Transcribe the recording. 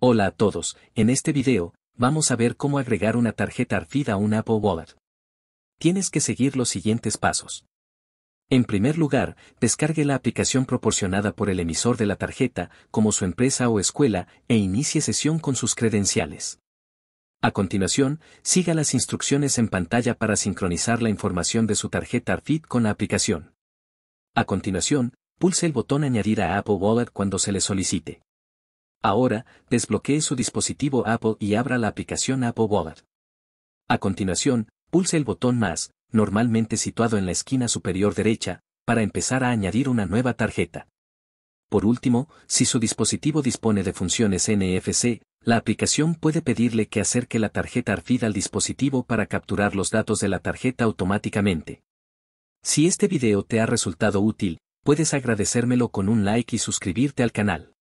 Hola a todos, en este video, vamos a ver cómo agregar una tarjeta ARFID a un Apple Wallet. Tienes que seguir los siguientes pasos. En primer lugar, descargue la aplicación proporcionada por el emisor de la tarjeta, como su empresa o escuela, e inicie sesión con sus credenciales. A continuación, siga las instrucciones en pantalla para sincronizar la información de su tarjeta ARFID con la aplicación. A continuación, pulse el botón Añadir a Apple Wallet cuando se le solicite. Ahora, desbloquee su dispositivo Apple y abra la aplicación Apple Wallet. A continuación, pulse el botón más, normalmente situado en la esquina superior derecha, para empezar a añadir una nueva tarjeta. Por último, si su dispositivo dispone de funciones NFC, la aplicación puede pedirle que acerque la tarjeta ARFID al dispositivo para capturar los datos de la tarjeta automáticamente. Si este video te ha resultado útil, puedes agradecérmelo con un like y suscribirte al canal.